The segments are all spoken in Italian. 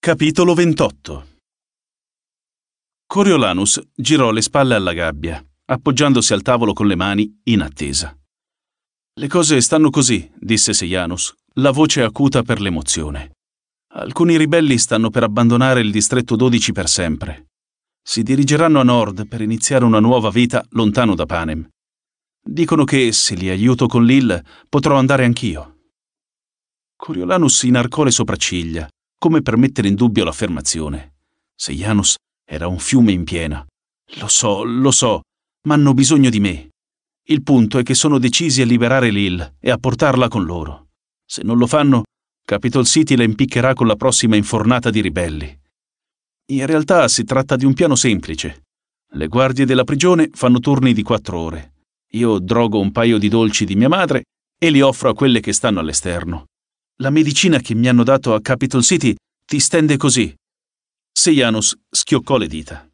Capitolo 28 Coriolanus girò le spalle alla gabbia, appoggiandosi al tavolo con le mani in attesa. Le cose stanno così, disse Seianus, la voce acuta per l'emozione. Alcuni ribelli stanno per abbandonare il distretto 12 per sempre. Si dirigeranno a nord per iniziare una nuova vita lontano da Panem. Dicono che, se li aiuto con Lil, potrò andare anch'io. Coriolanus inarcò le sopracciglia come per mettere in dubbio l'affermazione. Seianus era un fiume in piena. Lo so, lo so, ma hanno bisogno di me. Il punto è che sono decisi a liberare Lil e a portarla con loro. Se non lo fanno, Capitol City la impiccherà con la prossima infornata di ribelli. In realtà si tratta di un piano semplice. Le guardie della prigione fanno turni di quattro ore. Io drogo un paio di dolci di mia madre e li offro a quelle che stanno all'esterno. La medicina che mi hanno dato a Capitol City ti stende così. Sejanus schioccò le dita.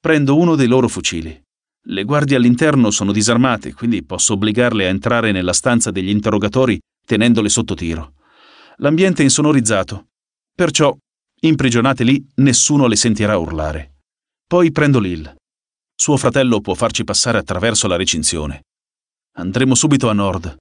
Prendo uno dei loro fucili. Le guardie all'interno sono disarmate, quindi posso obbligarle a entrare nella stanza degli interrogatori tenendole sotto tiro. L'ambiente è insonorizzato, perciò, imprigionate lì, nessuno le sentirà urlare. Poi prendo Lil. Suo fratello può farci passare attraverso la recinzione. Andremo subito a nord,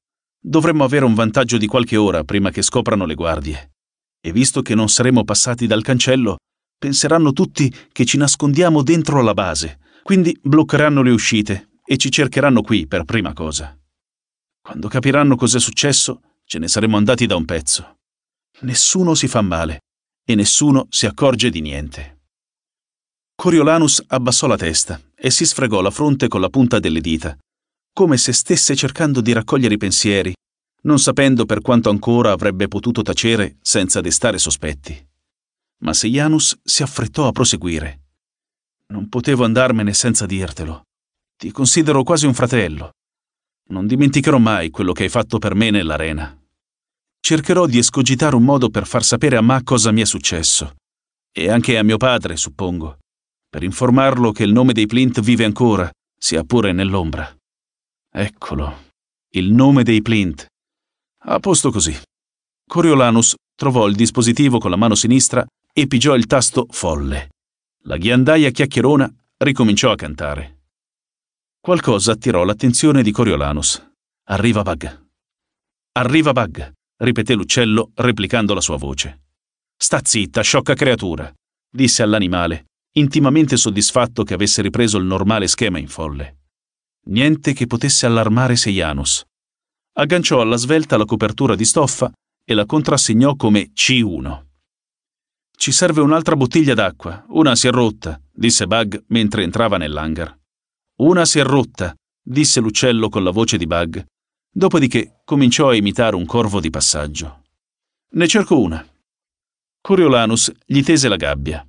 Dovremmo avere un vantaggio di qualche ora prima che scoprano le guardie. E visto che non saremo passati dal cancello, penseranno tutti che ci nascondiamo dentro la base, quindi bloccheranno le uscite e ci cercheranno qui per prima cosa. Quando capiranno cos'è successo, ce ne saremo andati da un pezzo. Nessuno si fa male e nessuno si accorge di niente. Coriolanus abbassò la testa e si sfregò la fronte con la punta delle dita, come se stesse cercando di raccogliere i pensieri, non sapendo per quanto ancora avrebbe potuto tacere senza destare sospetti. Ma Sejanus si affrettò a proseguire. Non potevo andarmene senza dirtelo. Ti considero quasi un fratello. Non dimenticherò mai quello che hai fatto per me nell'arena. Cercherò di escogitare un modo per far sapere a Ma cosa mi è successo. E anche a mio padre, suppongo. Per informarlo che il nome dei Plint vive ancora, sia pure nell'ombra. Eccolo. Il nome dei Plint. A posto così. Coriolanus trovò il dispositivo con la mano sinistra e pigiò il tasto folle. La ghiandaia chiacchierona ricominciò a cantare. Qualcosa attirò l'attenzione di Coriolanus. Arriva Bug. Arriva Bug, ripeté l'uccello replicando la sua voce. Sta zitta, sciocca creatura, disse all'animale, intimamente soddisfatto che avesse ripreso il normale schema in folle. Niente che potesse allarmare Sejanus. Agganciò alla svelta la copertura di stoffa e la contrassegnò come C1. Ci serve un'altra bottiglia d'acqua, una si è rotta, disse Bug mentre entrava nell'hangar. Una si è rotta, disse l'uccello con la voce di Bug. Dopodiché cominciò a imitare un corvo di passaggio. Ne cerco una. Coriolanus gli tese la gabbia.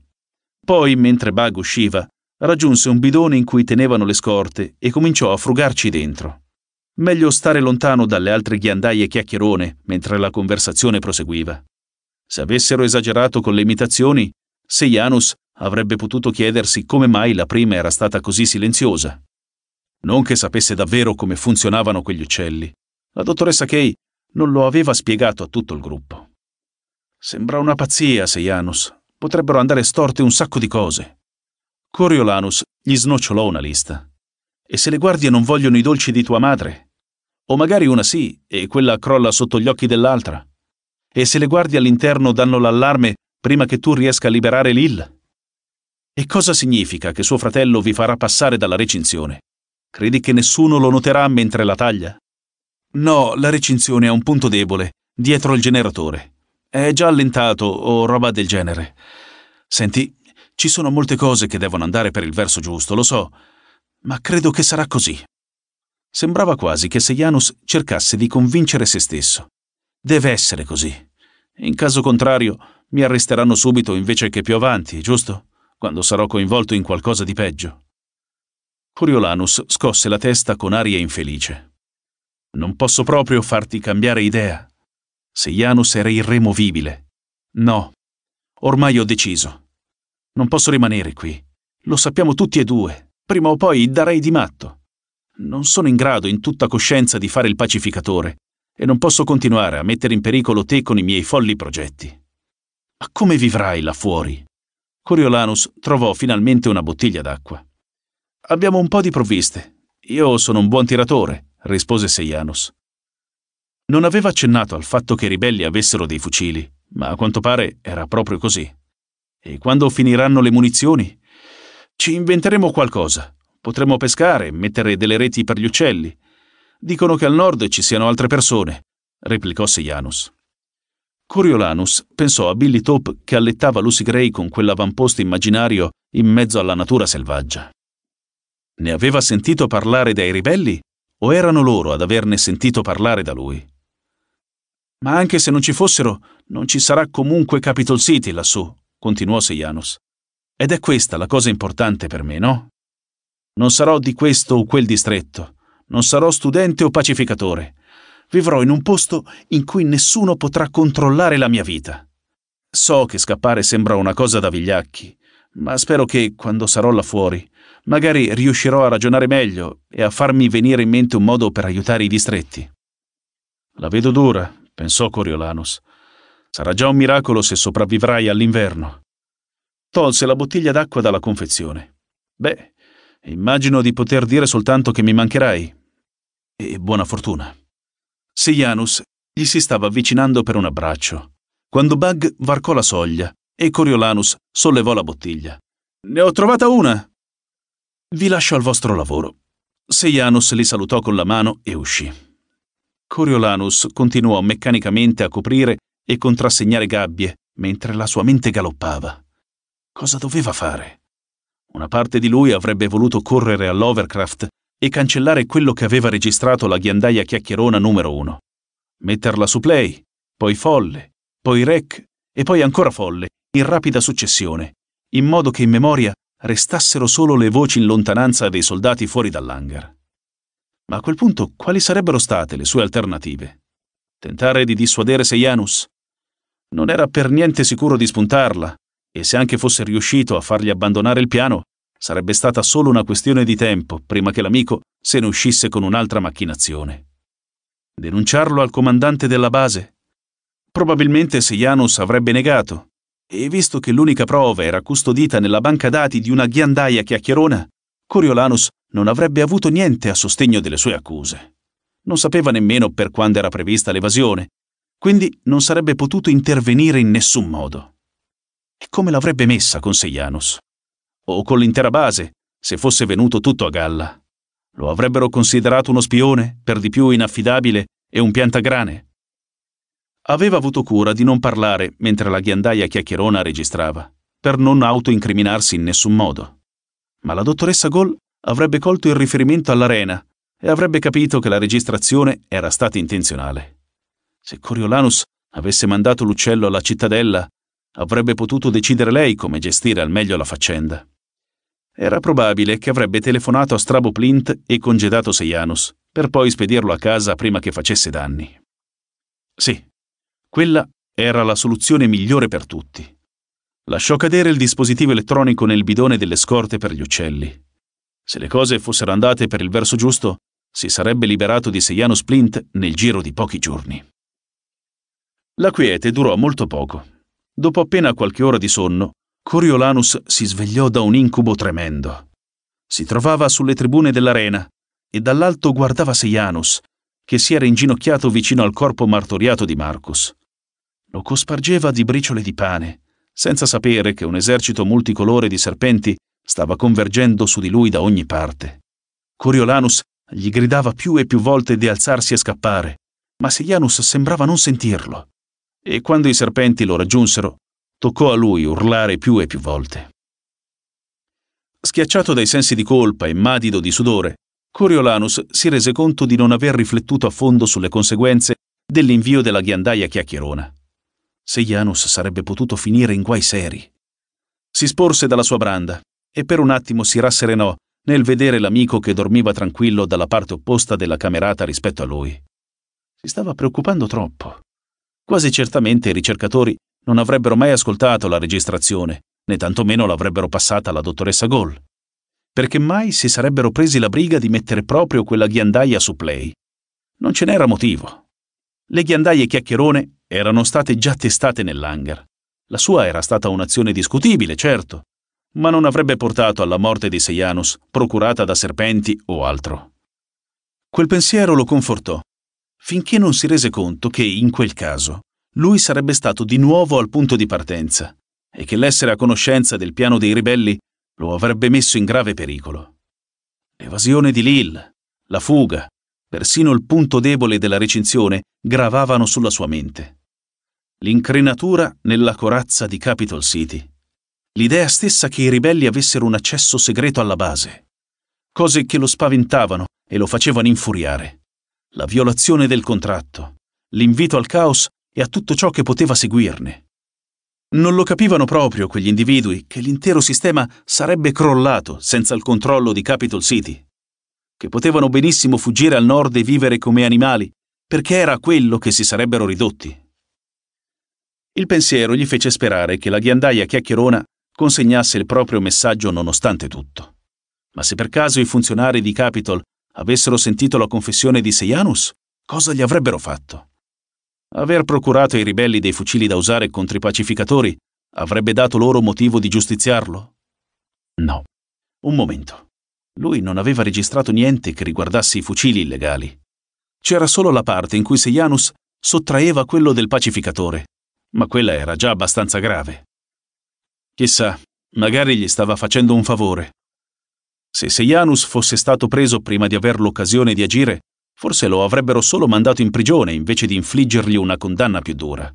Poi, mentre Bug usciva, raggiunse un bidone in cui tenevano le scorte e cominciò a frugarci dentro. Meglio stare lontano dalle altre ghiandaie chiacchierone mentre la conversazione proseguiva. Se avessero esagerato con le imitazioni, Sejanus avrebbe potuto chiedersi come mai la prima era stata così silenziosa. Non che sapesse davvero come funzionavano quegli uccelli. La dottoressa Kay non lo aveva spiegato a tutto il gruppo. Sembra una pazzia, Sejanus. Potrebbero andare storte un sacco di cose. Coriolanus gli snocciolò una lista. E se le guardie non vogliono i dolci di tua madre? O magari una sì, e quella crolla sotto gli occhi dell'altra. E se le guardie all'interno danno l'allarme prima che tu riesca a liberare Lil? E cosa significa che suo fratello vi farà passare dalla recinzione? Credi che nessuno lo noterà mentre la taglia? No, la recinzione ha un punto debole, dietro il generatore. È già allentato o roba del genere. Senti, ci sono molte cose che devono andare per il verso giusto, lo so, ma credo che sarà così. Sembrava quasi che Sejanus cercasse di convincere se stesso. Deve essere così. In caso contrario, mi arresteranno subito invece che più avanti, giusto? Quando sarò coinvolto in qualcosa di peggio. Coriolanus scosse la testa con aria infelice. Non posso proprio farti cambiare idea. Sejanus era irremovibile. No, ormai ho deciso. Non posso rimanere qui. Lo sappiamo tutti e due. Prima o poi darei di matto. Non sono in grado in tutta coscienza di fare il pacificatore e non posso continuare a mettere in pericolo te con i miei folli progetti. Ma come vivrai là fuori? Coriolanus trovò finalmente una bottiglia d'acqua. Abbiamo un po' di provviste. Io sono un buon tiratore, rispose Seianus. Non aveva accennato al fatto che i ribelli avessero dei fucili, ma a quanto pare era proprio così. E quando finiranno le munizioni? Ci inventeremo qualcosa. Potremmo pescare, mettere delle reti per gli uccelli. Dicono che al nord ci siano altre persone, replicò Sejanus. Coriolanus pensò a Billy Top che allettava Lucy Gray con quell'avamposto immaginario in mezzo alla natura selvaggia. Ne aveva sentito parlare dai ribelli o erano loro ad averne sentito parlare da lui? Ma anche se non ci fossero, non ci sarà comunque Capitol City lassù, continuò Sejanus. Ed è questa la cosa importante per me, no? Non sarò di questo o quel distretto, non sarò studente o pacificatore. Vivrò in un posto in cui nessuno potrà controllare la mia vita. So che scappare sembra una cosa da vigliacchi, ma spero che, quando sarò là fuori, magari riuscirò a ragionare meglio e a farmi venire in mente un modo per aiutare i distretti. La vedo dura, pensò Coriolanus, Sarà già un miracolo se sopravvivrai all'inverno. Tolse la bottiglia d'acqua dalla confezione. Beh, immagino di poter dire soltanto che mi mancherai. E buona fortuna. Sejanus gli si stava avvicinando per un abbraccio, quando Bug varcò la soglia e Coriolanus sollevò la bottiglia. Ne ho trovata una! Vi lascio al vostro lavoro. Sejanus li salutò con la mano e uscì. Coriolanus continuò meccanicamente a coprire e contrassegnare gabbie mentre la sua mente galoppava. Cosa doveva fare? Una parte di lui avrebbe voluto correre all'Overcraft e cancellare quello che aveva registrato la ghiandaia chiacchierona numero uno. Metterla su play, poi folle, poi rec e poi ancora folle, in rapida successione, in modo che in memoria restassero solo le voci in lontananza dei soldati fuori dall'hangar. Ma a quel punto quali sarebbero state le sue alternative? Tentare di dissuadere Sejanus? Non era per niente sicuro di spuntarla, e se anche fosse riuscito a fargli abbandonare il piano, sarebbe stata solo una questione di tempo prima che l'amico se ne uscisse con un'altra macchinazione. Denunciarlo al comandante della base? Probabilmente Sejanus avrebbe negato, e visto che l'unica prova era custodita nella banca dati di una ghiandaia chiacchierona, Coriolanus non avrebbe avuto niente a sostegno delle sue accuse. Non sapeva nemmeno per quando era prevista l'evasione quindi non sarebbe potuto intervenire in nessun modo. E come l'avrebbe messa con Sejanus? O con l'intera base, se fosse venuto tutto a galla? Lo avrebbero considerato uno spione, per di più inaffidabile e un piantagrane? Aveva avuto cura di non parlare mentre la ghiandaia chiacchierona registrava, per non autoincriminarsi in nessun modo. Ma la dottoressa Gol avrebbe colto il riferimento all'arena e avrebbe capito che la registrazione era stata intenzionale. Se Coriolanus avesse mandato l'uccello alla cittadella, avrebbe potuto decidere lei come gestire al meglio la faccenda. Era probabile che avrebbe telefonato a Strabo Plint e congedato Sejanus, per poi spedirlo a casa prima che facesse danni. Sì, quella era la soluzione migliore per tutti. Lasciò cadere il dispositivo elettronico nel bidone delle scorte per gli uccelli. Se le cose fossero andate per il verso giusto, si sarebbe liberato di Sejanus Plint nel giro di pochi giorni. La quiete durò molto poco. Dopo appena qualche ora di sonno, Coriolanus si svegliò da un incubo tremendo. Si trovava sulle tribune dell'arena e dall'alto guardava Sejanus, che si era inginocchiato vicino al corpo martoriato di Marcus. Lo cospargeva di briciole di pane, senza sapere che un esercito multicolore di serpenti stava convergendo su di lui da ogni parte. Coriolanus gli gridava più e più volte di alzarsi e scappare, ma Sejanus sembrava non sentirlo e quando i serpenti lo raggiunsero, toccò a lui urlare più e più volte. Schiacciato dai sensi di colpa e madido di sudore, Coriolanus si rese conto di non aver riflettuto a fondo sulle conseguenze dell'invio della ghiandaia chiacchierona. Se Janus sarebbe potuto finire in guai seri. Si sporse dalla sua branda e per un attimo si rasserenò nel vedere l'amico che dormiva tranquillo dalla parte opposta della camerata rispetto a lui. Si stava preoccupando troppo. Quasi certamente i ricercatori non avrebbero mai ascoltato la registrazione, né tantomeno l'avrebbero passata alla dottoressa Gall. Perché mai si sarebbero presi la briga di mettere proprio quella ghiandaia su play? Non ce n'era motivo. Le ghiandaie chiacchierone erano state già testate nell'hangar. La sua era stata un'azione discutibile, certo, ma non avrebbe portato alla morte di Sejanus, procurata da serpenti o altro. Quel pensiero lo confortò finché non si rese conto che, in quel caso, lui sarebbe stato di nuovo al punto di partenza e che l'essere a conoscenza del piano dei ribelli lo avrebbe messo in grave pericolo. L'evasione di Lil, la fuga, persino il punto debole della recinzione gravavano sulla sua mente. L'increnatura nella corazza di Capitol City. L'idea stessa che i ribelli avessero un accesso segreto alla base. Cose che lo spaventavano e lo facevano infuriare la violazione del contratto, l'invito al caos e a tutto ciò che poteva seguirne. Non lo capivano proprio quegli individui che l'intero sistema sarebbe crollato senza il controllo di Capitol City, che potevano benissimo fuggire al nord e vivere come animali, perché era quello che si sarebbero ridotti. Il pensiero gli fece sperare che la ghiandaia chiacchierona consegnasse il proprio messaggio nonostante tutto. Ma se per caso i funzionari di Capitol avessero sentito la confessione di Sejanus, cosa gli avrebbero fatto? Aver procurato ai ribelli dei fucili da usare contro i pacificatori avrebbe dato loro motivo di giustiziarlo? No. Un momento. Lui non aveva registrato niente che riguardasse i fucili illegali. C'era solo la parte in cui Sejanus sottraeva quello del pacificatore, ma quella era già abbastanza grave. Chissà, magari gli stava facendo un favore. Se Seianus fosse stato preso prima di aver l'occasione di agire, forse lo avrebbero solo mandato in prigione invece di infliggergli una condanna più dura.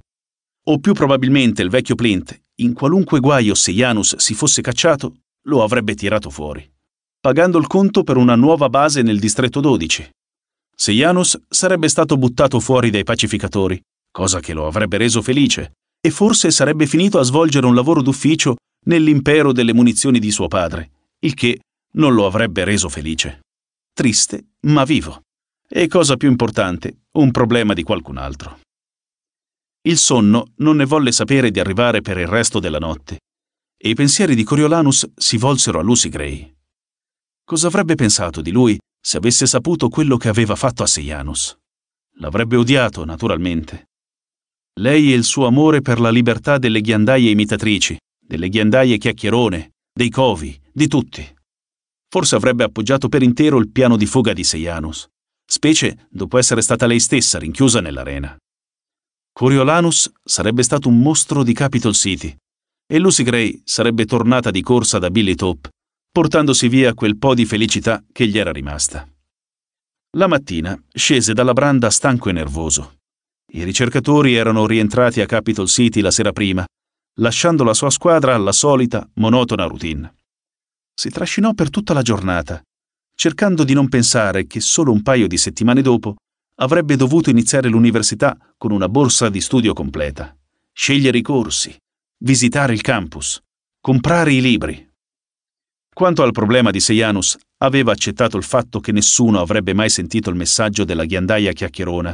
O più probabilmente il vecchio Plint, in qualunque guaio Seianus si fosse cacciato, lo avrebbe tirato fuori, pagando il conto per una nuova base nel distretto 12. Seianus sarebbe stato buttato fuori dai pacificatori, cosa che lo avrebbe reso felice, e forse sarebbe finito a svolgere un lavoro d'ufficio nell'impero delle munizioni di suo padre, il che non lo avrebbe reso felice. Triste, ma vivo. E cosa più importante, un problema di qualcun altro. Il sonno non ne volle sapere di arrivare per il resto della notte, e i pensieri di Coriolanus si volsero a Lucy Gray. Cosa avrebbe pensato di lui se avesse saputo quello che aveva fatto a Seianus? L'avrebbe odiato, naturalmente. Lei e il suo amore per la libertà delle ghiandaie imitatrici, delle ghiandaie chiacchierone, dei covi, di tutti. Forse avrebbe appoggiato per intero il piano di fuga di Sejanus, specie dopo essere stata lei stessa rinchiusa nell'arena. Coriolanus sarebbe stato un mostro di Capitol City e Lucy Gray sarebbe tornata di corsa da Billy Top, portandosi via quel po' di felicità che gli era rimasta. La mattina scese dalla branda stanco e nervoso. I ricercatori erano rientrati a Capitol City la sera prima, lasciando la sua squadra alla solita, monotona routine si trascinò per tutta la giornata, cercando di non pensare che solo un paio di settimane dopo avrebbe dovuto iniziare l'università con una borsa di studio completa, scegliere i corsi, visitare il campus, comprare i libri. Quanto al problema di Seianus, aveva accettato il fatto che nessuno avrebbe mai sentito il messaggio della ghiandaia chiacchierona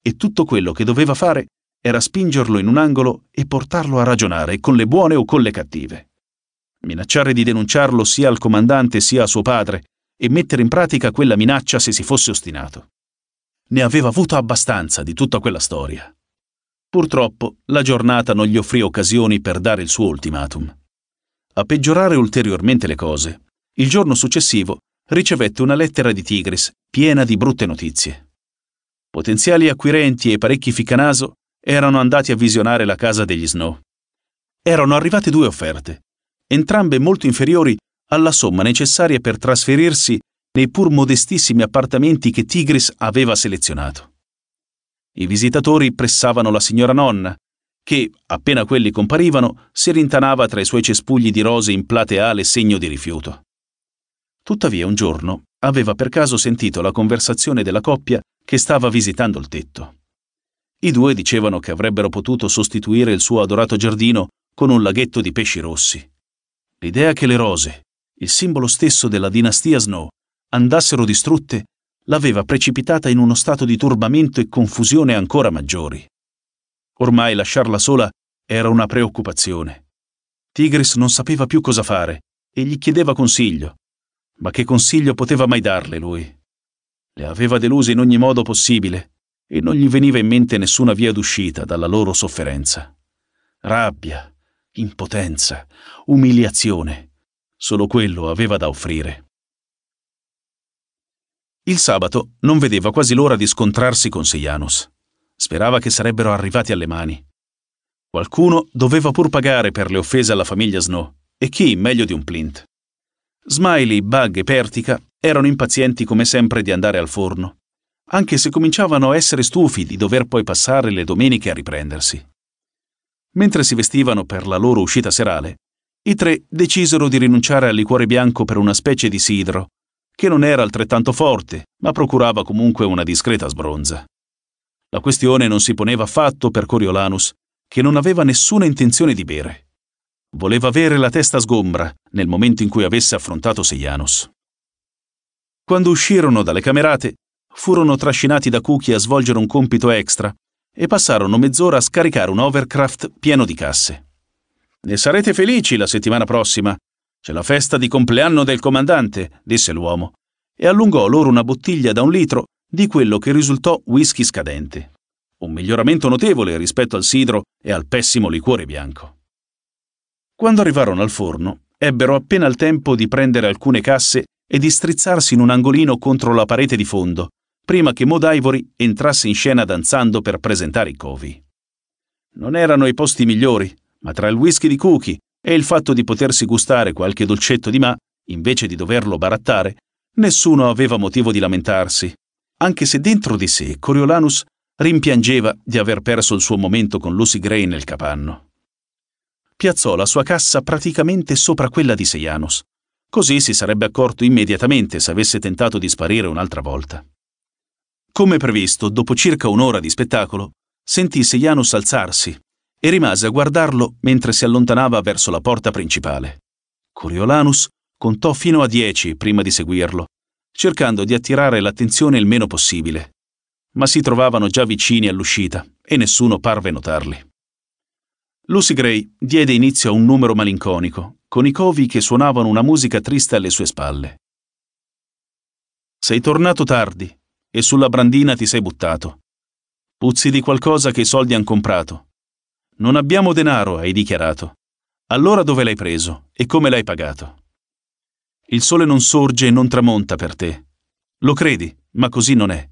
e tutto quello che doveva fare era spingerlo in un angolo e portarlo a ragionare con le buone o con le cattive minacciare di denunciarlo sia al comandante sia a suo padre e mettere in pratica quella minaccia se si fosse ostinato. Ne aveva avuto abbastanza di tutta quella storia. Purtroppo la giornata non gli offrì occasioni per dare il suo ultimatum. A peggiorare ulteriormente le cose, il giorno successivo ricevette una lettera di Tigris piena di brutte notizie. Potenziali acquirenti e parecchi ficcanaso erano andati a visionare la casa degli Snow. Erano arrivate due offerte, entrambe molto inferiori alla somma necessaria per trasferirsi nei pur modestissimi appartamenti che Tigris aveva selezionato. I visitatori pressavano la signora nonna, che, appena quelli comparivano, si rintanava tra i suoi cespugli di rose in plateale segno di rifiuto. Tuttavia un giorno aveva per caso sentito la conversazione della coppia che stava visitando il tetto. I due dicevano che avrebbero potuto sostituire il suo adorato giardino con un laghetto di pesci rossi. L'idea che le rose, il simbolo stesso della dinastia Snow, andassero distrutte, l'aveva precipitata in uno stato di turbamento e confusione ancora maggiori. Ormai lasciarla sola era una preoccupazione. Tigris non sapeva più cosa fare e gli chiedeva consiglio. Ma che consiglio poteva mai darle lui? Le aveva deluse in ogni modo possibile e non gli veniva in mente nessuna via d'uscita dalla loro sofferenza. Rabbia, impotenza, umiliazione. Solo quello aveva da offrire. Il sabato non vedeva quasi l'ora di scontrarsi con Sejanus. Sperava che sarebbero arrivati alle mani. Qualcuno doveva pur pagare per le offese alla famiglia Snow, e chi meglio di un plint. Smiley, Bug e Pertica erano impazienti come sempre di andare al forno, anche se cominciavano a essere stufi di dover poi passare le domeniche a riprendersi. Mentre si vestivano per la loro uscita serale, i tre decisero di rinunciare al liquore bianco per una specie di sidro, che non era altrettanto forte, ma procurava comunque una discreta sbronza. La questione non si poneva affatto per Coriolanus, che non aveva nessuna intenzione di bere. Voleva avere la testa sgombra nel momento in cui avesse affrontato Sejanus. Quando uscirono dalle camerate, furono trascinati da Cookie a svolgere un compito extra e passarono mezz'ora a scaricare un overcraft pieno di casse. Ne sarete felici la settimana prossima. C'è la festa di compleanno del comandante, disse l'uomo, e allungò loro una bottiglia da un litro di quello che risultò whisky scadente. Un miglioramento notevole rispetto al sidro e al pessimo liquore bianco. Quando arrivarono al forno, ebbero appena il tempo di prendere alcune casse e di strizzarsi in un angolino contro la parete di fondo, prima che Mod Ivory entrasse in scena danzando per presentare i covi. Non erano i posti migliori, ma tra il whisky di Cookie e il fatto di potersi gustare qualche dolcetto di Ma, invece di doverlo barattare, nessuno aveva motivo di lamentarsi, anche se dentro di sé Coriolanus rimpiangeva di aver perso il suo momento con Lucy Gray nel capanno. Piazzò la sua cassa praticamente sopra quella di Sejanus. così si sarebbe accorto immediatamente se avesse tentato di sparire un'altra volta. Come previsto, dopo circa un'ora di spettacolo, sentì Sejanus alzarsi e rimase a guardarlo mentre si allontanava verso la porta principale. Coriolanus contò fino a dieci prima di seguirlo, cercando di attirare l'attenzione il meno possibile, ma si trovavano già vicini all'uscita e nessuno parve notarli. Lucy Gray diede inizio a un numero malinconico, con i covi che suonavano una musica triste alle sue spalle. Sei tornato tardi, e sulla brandina ti sei buttato. Puzzi di qualcosa che i soldi han comprato. Non abbiamo denaro, hai dichiarato. Allora dove l'hai preso e come l'hai pagato? Il sole non sorge e non tramonta per te. Lo credi, ma così non è.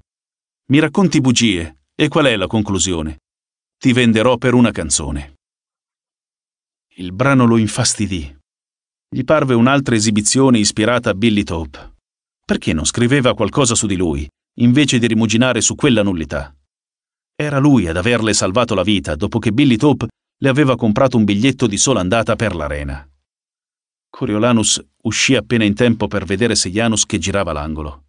Mi racconti bugie e qual è la conclusione? Ti venderò per una canzone. Il brano lo infastidì. Gli parve un'altra esibizione ispirata a Billy Taupe. Perché non scriveva qualcosa su di lui, invece di rimuginare su quella nullità. Era lui ad averle salvato la vita dopo che Billy Taupe le aveva comprato un biglietto di sola andata per l'arena. Coriolanus uscì appena in tempo per vedere Sejanus che girava l'angolo.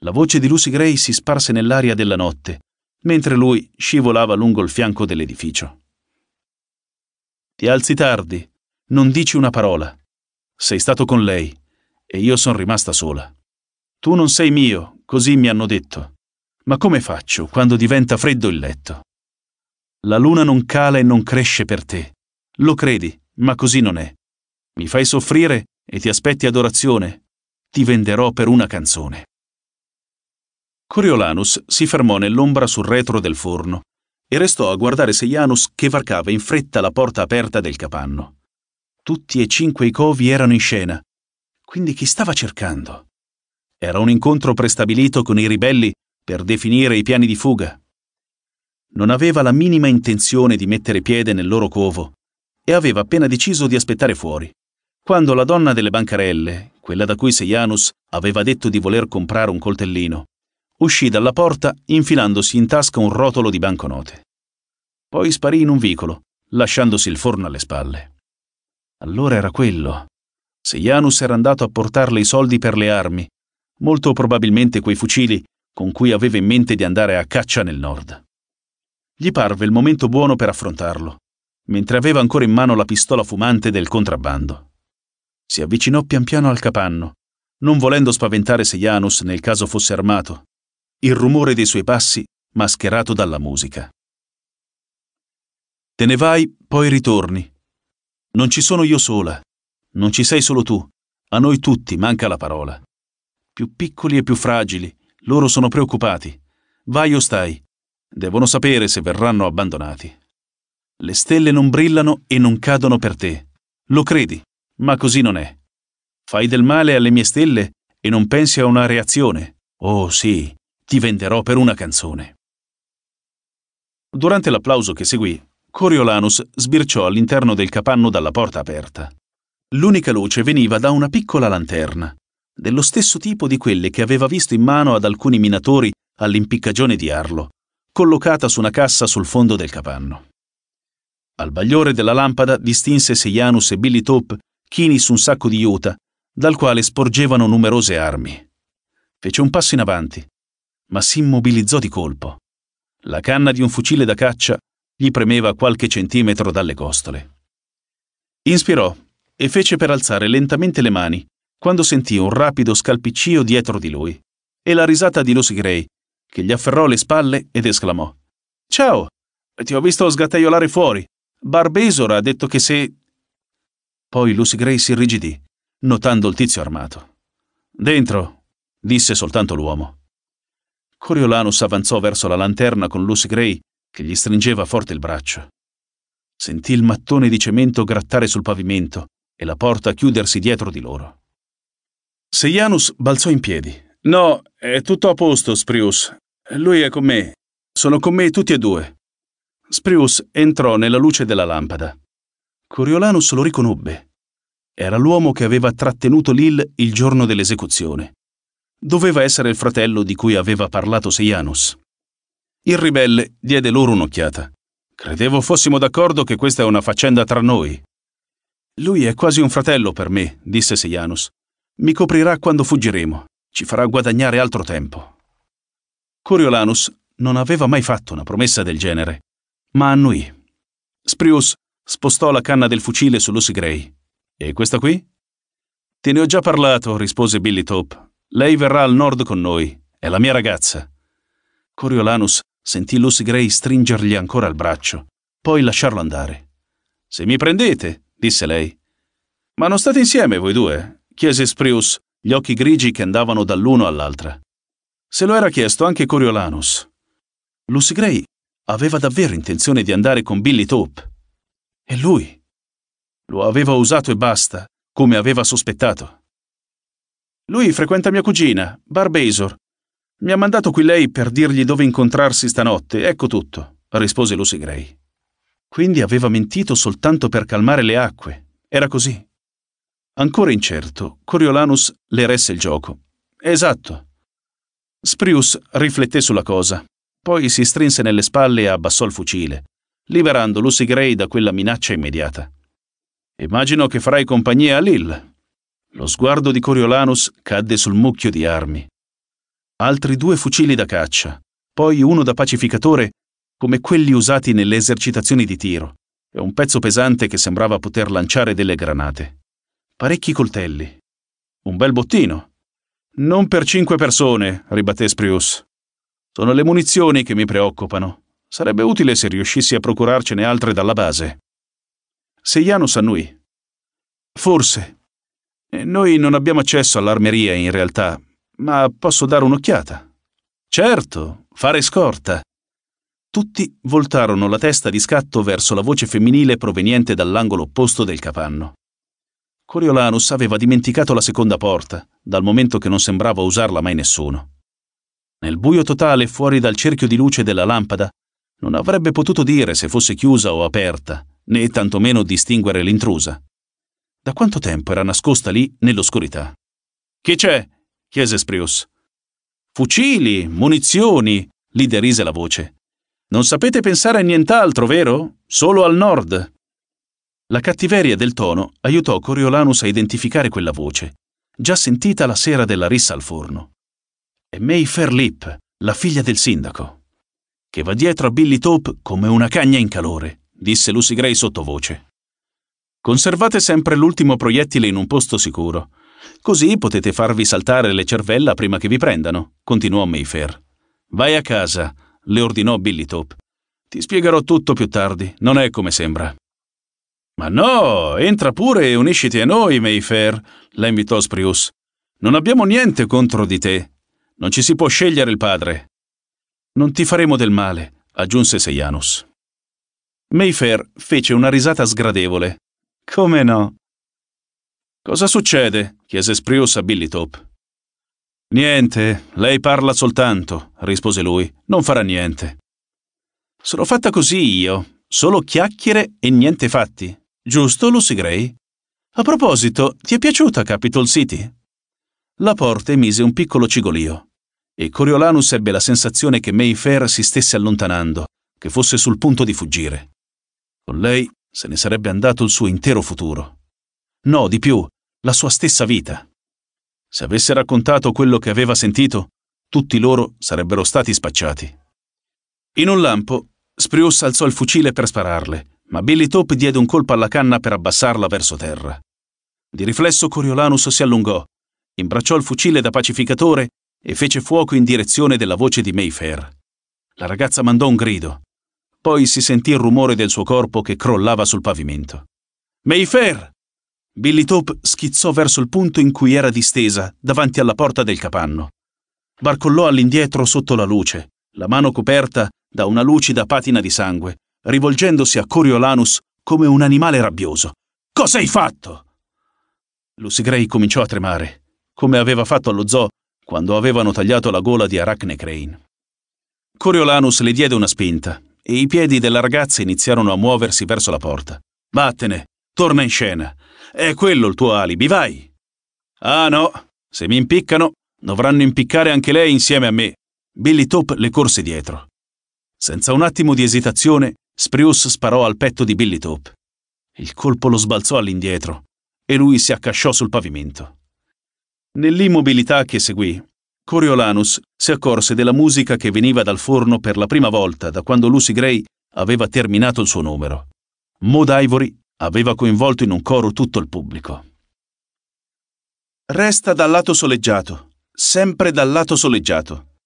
La voce di Lucy Gray si sparse nell'aria della notte, mentre lui scivolava lungo il fianco dell'edificio. Ti alzi tardi, non dici una parola. Sei stato con lei e io sono rimasta sola. Tu non sei mio, così mi hanno detto. Ma come faccio quando diventa freddo il letto? La luna non cala e non cresce per te. Lo credi, ma così non è. Mi fai soffrire e ti aspetti adorazione. Ti venderò per una canzone. Coriolanus si fermò nell'ombra sul retro del forno e restò a guardare Seianus che varcava in fretta la porta aperta del capanno. Tutti e cinque i covi erano in scena, quindi chi stava cercando? Era un incontro prestabilito con i ribelli per definire i piani di fuga. Non aveva la minima intenzione di mettere piede nel loro covo e aveva appena deciso di aspettare fuori, quando la donna delle bancarelle, quella da cui Sejanus aveva detto di voler comprare un coltellino, uscì dalla porta infilandosi in tasca un rotolo di banconote. Poi sparì in un vicolo, lasciandosi il forno alle spalle. Allora era quello. Sejanus era andato a portarle i soldi per le armi molto probabilmente quei fucili con cui aveva in mente di andare a caccia nel nord. Gli parve il momento buono per affrontarlo, mentre aveva ancora in mano la pistola fumante del contrabbando. Si avvicinò pian piano al capanno, non volendo spaventare Sejanus nel caso fosse armato, il rumore dei suoi passi mascherato dalla musica. Te ne vai, poi ritorni. Non ci sono io sola, non ci sei solo tu, a noi tutti manca la parola più piccoli e più fragili. Loro sono preoccupati. Vai o stai. Devono sapere se verranno abbandonati. Le stelle non brillano e non cadono per te. Lo credi, ma così non è. Fai del male alle mie stelle e non pensi a una reazione. Oh sì, ti venderò per una canzone. Durante l'applauso che seguì, Coriolanus sbirciò all'interno del capanno dalla porta aperta. L'unica luce veniva da una piccola lanterna dello stesso tipo di quelle che aveva visto in mano ad alcuni minatori all'impiccagione di Arlo, collocata su una cassa sul fondo del capanno. Al bagliore della lampada distinse Sejanus e Billy Top chini su un sacco di iota, dal quale sporgevano numerose armi. Fece un passo in avanti, ma si immobilizzò di colpo. La canna di un fucile da caccia gli premeva qualche centimetro dalle costole. Inspirò e fece per alzare lentamente le mani, quando sentì un rapido scalpiccio dietro di lui e la risata di Lucy Gray, che gli afferrò le spalle ed esclamò: Ciao, ti ho visto sgattaiolare fuori. Barbesor ha detto che se. Poi Lucy Gray si irrigidì, notando il tizio armato. Dentro, disse soltanto l'uomo. Coriolanus avanzò verso la lanterna con Lucy Gray, che gli stringeva forte il braccio. Sentì il mattone di cemento grattare sul pavimento e la porta chiudersi dietro di loro. Sejanus balzò in piedi. No, è tutto a posto, Sprius. Lui è con me. Sono con me tutti e due. Sprius entrò nella luce della lampada. Coriolanus lo riconobbe. Era l'uomo che aveva trattenuto Lil il giorno dell'esecuzione. Doveva essere il fratello di cui aveva parlato Sejanus. Il ribelle diede loro un'occhiata. Credevo fossimo d'accordo che questa è una faccenda tra noi. Lui è quasi un fratello per me, disse Sejanus. Mi coprirà quando fuggiremo. Ci farà guadagnare altro tempo. Coriolanus non aveva mai fatto una promessa del genere, ma annuì. Sprius spostò la canna del fucile sull'Usi Grey. E questa qui? Te ne ho già parlato, rispose Billy Top. Lei verrà al nord con noi. È la mia ragazza. Coriolanus sentì Lucy Gray stringergli ancora il braccio, poi lasciarlo andare. Se mi prendete, disse lei. Ma non state insieme voi due? chiese Sprius, gli occhi grigi che andavano dall'uno all'altra. Se lo era chiesto anche Coriolanus. Lucy Gray aveva davvero intenzione di andare con Billy Tope. E lui? Lo aveva usato e basta, come aveva sospettato. Lui frequenta mia cugina, Barb Barbasor. Mi ha mandato qui lei per dirgli dove incontrarsi stanotte, ecco tutto, rispose Lucy Gray. Quindi aveva mentito soltanto per calmare le acque. Era così. Ancora incerto, Coriolanus le resse il gioco. Esatto. Sprius rifletté sulla cosa, poi si strinse nelle spalle e abbassò il fucile, liberando Lucy Gray da quella minaccia immediata. Immagino che farai compagnia a Lil. Lo sguardo di Coriolanus cadde sul mucchio di armi. Altri due fucili da caccia, poi uno da pacificatore, come quelli usati nelle esercitazioni di tiro, e un pezzo pesante che sembrava poter lanciare delle granate. Parecchi coltelli. Un bel bottino. Non per cinque persone, ribatté Sprius. Sono le munizioni che mi preoccupano. Sarebbe utile se riuscissi a procurarcene altre dalla base. Seiano annui. Forse. Eh, noi non abbiamo accesso all'armeria in realtà, ma posso dare un'occhiata. Certo, fare scorta. Tutti voltarono la testa di scatto verso la voce femminile proveniente dall'angolo opposto del capanno. Coriolanus aveva dimenticato la seconda porta, dal momento che non sembrava usarla mai nessuno. Nel buio totale fuori dal cerchio di luce della lampada, non avrebbe potuto dire se fosse chiusa o aperta, né tantomeno distinguere l'intrusa. Da quanto tempo era nascosta lì nell'oscurità? Chi c'è? chiese Sprius. Fucili, munizioni, gli derise la voce. Non sapete pensare a nient'altro, vero? Solo al nord. La cattiveria del tono aiutò Coriolanus a identificare quella voce, già sentita la sera della rissa al forno. È May Fairlip, la figlia del sindaco, che va dietro a Billy Taupe come una cagna in calore, disse Lucy Gray sottovoce. Conservate sempre l'ultimo proiettile in un posto sicuro, così potete farvi saltare le cervella prima che vi prendano, continuò Mayfair. Vai a casa, le ordinò Billy Taupe. Ti spiegherò tutto più tardi, non è come sembra. Ma no, entra pure e unisciti a noi, Mayfair, la invitò Sprius. Non abbiamo niente contro di te. Non ci si può scegliere il padre. Non ti faremo del male, aggiunse Sejanus. Mayfair fece una risata sgradevole. Come no? Cosa succede? chiese Sprius a Billy Top. Niente, lei parla soltanto, rispose lui. Non farà niente. Sono fatta così io, solo chiacchiere e niente fatti, Giusto, Lucy Gray? A proposito, ti è piaciuta Capitol City? La porta emise un piccolo cigolio e Coriolanus ebbe la sensazione che Mayfair si stesse allontanando, che fosse sul punto di fuggire. Con lei se ne sarebbe andato il suo intero futuro. No, di più, la sua stessa vita. Se avesse raccontato quello che aveva sentito, tutti loro sarebbero stati spacciati. In un lampo, Sprius alzò il fucile per spararle, ma Billy Top diede un colpo alla canna per abbassarla verso terra. Di riflesso Coriolanus si allungò, imbracciò il fucile da pacificatore e fece fuoco in direzione della voce di Mayfair. La ragazza mandò un grido. Poi si sentì il rumore del suo corpo che crollava sul pavimento. Mayfair! Billy Top schizzò verso il punto in cui era distesa, davanti alla porta del capanno. Barcollò all'indietro sotto la luce, la mano coperta da una lucida patina di sangue, rivolgendosi a Coriolanus come un animale rabbioso. Cosa hai fatto? Lucy Gray cominciò a tremare, come aveva fatto allo zoo quando avevano tagliato la gola di Arachne Crane. Coriolanus le diede una spinta e i piedi della ragazza iniziarono a muoversi verso la porta. Vattene, torna in scena. È quello il tuo alibi, vai. Ah no, se mi impiccano, dovranno impiccare anche lei insieme a me. Billy Top le corse dietro. Senza un attimo di esitazione, Sprius sparò al petto di Billy Tope. Il colpo lo sbalzò all'indietro e lui si accasciò sul pavimento. Nell'immobilità che seguì, Coriolanus si accorse della musica che veniva dal forno per la prima volta da quando Lucy Gray aveva terminato il suo numero. Maud Ivory aveva coinvolto in un coro tutto il pubblico. Resta dal lato soleggiato, sempre dal lato soleggiato.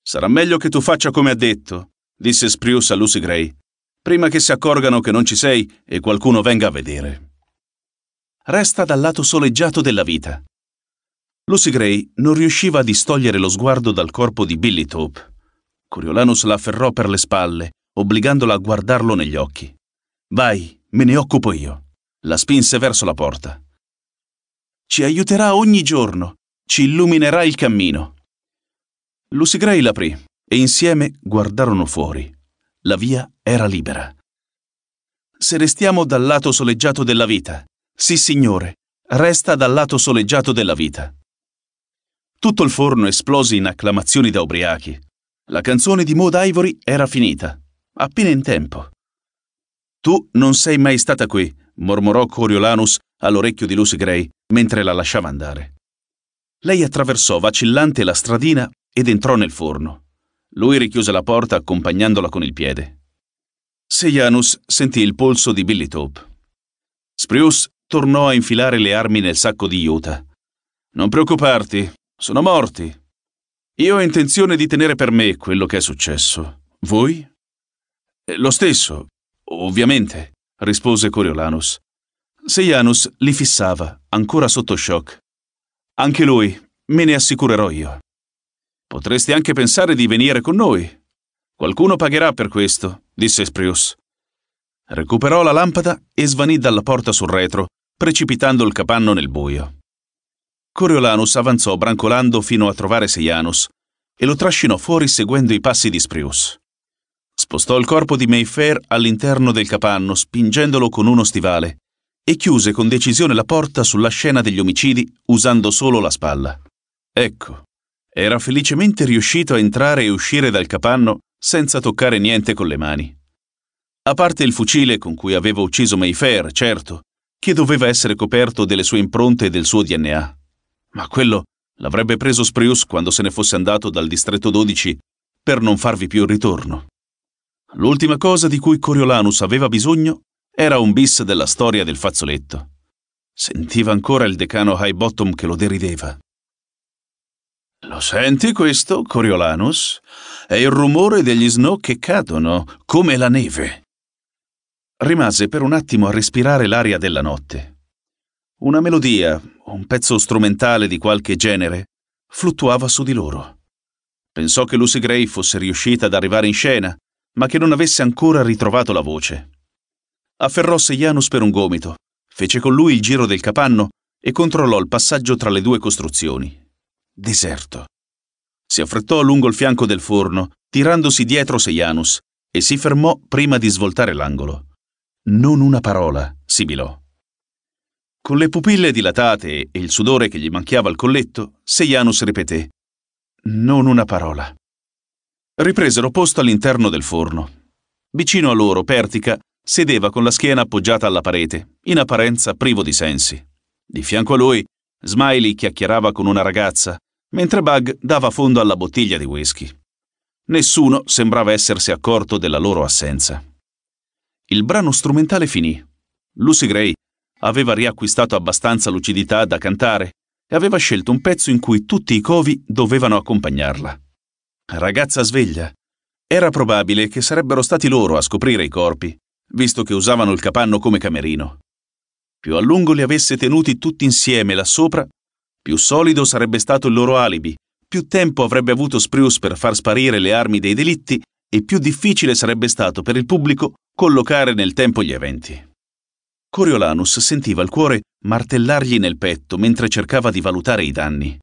Sarà meglio che tu faccia come ha detto, disse Sprius a Lucy Gray, prima che si accorgano che non ci sei e qualcuno venga a vedere. Resta dal lato soleggiato della vita. Lucy Gray non riusciva a distogliere lo sguardo dal corpo di Billy Taupe. Coriolanus la afferrò per le spalle, obbligandola a guardarlo negli occhi. Vai, me ne occupo io. La spinse verso la porta. Ci aiuterà ogni giorno, ci illuminerà il cammino. Lucy Gray l'aprì e insieme guardarono fuori. La via era libera. Se restiamo dal lato soleggiato della vita, sì signore, resta dal lato soleggiato della vita. Tutto il forno esplose in acclamazioni da ubriachi. La canzone di Maud Ivory era finita, appena in tempo. Tu non sei mai stata qui, mormorò Coriolanus all'orecchio di Lucy Gray mentre la lasciava andare. Lei attraversò vacillante la stradina ed entrò nel forno. Lui richiuse la porta accompagnandola con il piede. Sejanus sentì il polso di Billy Taupe. Sprius tornò a infilare le armi nel sacco di Utah. Non preoccuparti, sono morti. Io ho intenzione di tenere per me quello che è successo. Voi? Eh, lo stesso, ovviamente, rispose Coriolanus. Sejanus li fissava, ancora sotto shock. Anche lui, me ne assicurerò io. Potresti anche pensare di venire con noi. Qualcuno pagherà per questo, disse Sprius. Recuperò la lampada e svanì dalla porta sul retro, precipitando il capanno nel buio. Coriolanus avanzò brancolando fino a trovare Sejanus e lo trascinò fuori seguendo i passi di Sprius. Spostò il corpo di Mayfair all'interno del capanno, spingendolo con uno stivale, e chiuse con decisione la porta sulla scena degli omicidi usando solo la spalla. Ecco, era felicemente riuscito a entrare e uscire dal capanno senza toccare niente con le mani. A parte il fucile con cui aveva ucciso Mayfair, certo, che doveva essere coperto delle sue impronte e del suo DNA. Ma quello l'avrebbe preso Sprius quando se ne fosse andato dal distretto 12 per non farvi più il ritorno. L'ultima cosa di cui Coriolanus aveva bisogno era un bis della storia del fazzoletto. Sentiva ancora il decano Highbottom che lo derideva. Lo senti questo, Coriolanus? È il rumore degli snow che cadono, come la neve. Rimase per un attimo a respirare l'aria della notte. Una melodia, un pezzo strumentale di qualche genere, fluttuava su di loro. Pensò che Lucy Gray fosse riuscita ad arrivare in scena, ma che non avesse ancora ritrovato la voce. Afferrò Sejanus per un gomito, fece con lui il giro del capanno e controllò il passaggio tra le due costruzioni deserto. Si affrettò lungo il fianco del forno, tirandosi dietro Sejanus, e si fermò prima di svoltare l'angolo. Non una parola, sibilò. Con le pupille dilatate e il sudore che gli manchiava al colletto, Sejanus ripeté: Non una parola. Ripresero posto all'interno del forno. Vicino a loro, Pertica sedeva con la schiena appoggiata alla parete, in apparenza privo di sensi. Di fianco a lui Smiley chiacchierava con una ragazza, mentre Bug dava fondo alla bottiglia di whisky. Nessuno sembrava essersi accorto della loro assenza. Il brano strumentale finì. Lucy Gray aveva riacquistato abbastanza lucidità da cantare e aveva scelto un pezzo in cui tutti i covi dovevano accompagnarla. Ragazza sveglia. Era probabile che sarebbero stati loro a scoprire i corpi, visto che usavano il capanno come camerino. Più a lungo li avesse tenuti tutti insieme là sopra, più solido sarebbe stato il loro alibi, più tempo avrebbe avuto Spruce per far sparire le armi dei delitti e più difficile sarebbe stato per il pubblico collocare nel tempo gli eventi. Coriolanus sentiva il cuore martellargli nel petto mentre cercava di valutare i danni.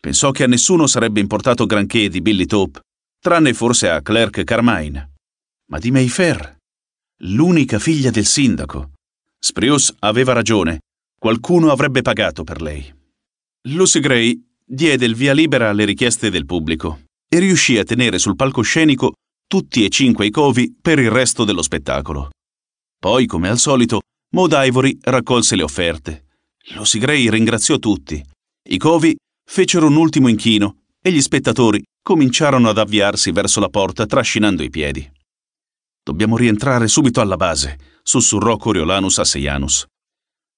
Pensò che a nessuno sarebbe importato granché di Billy Taupe, tranne forse a Clerk Carmine. Ma di Mayfair, l'unica figlia del sindaco, Sprius aveva ragione. Qualcuno avrebbe pagato per lei. Lucy Gray diede il via libera alle richieste del pubblico e riuscì a tenere sul palcoscenico tutti e cinque i covi per il resto dello spettacolo. Poi, come al solito, Maud Ivory raccolse le offerte. Lucy Gray ringraziò tutti. I covi fecero un ultimo inchino e gli spettatori cominciarono ad avviarsi verso la porta trascinando i piedi. Dobbiamo rientrare subito alla base, sussurrò Coriolanus a Seianus.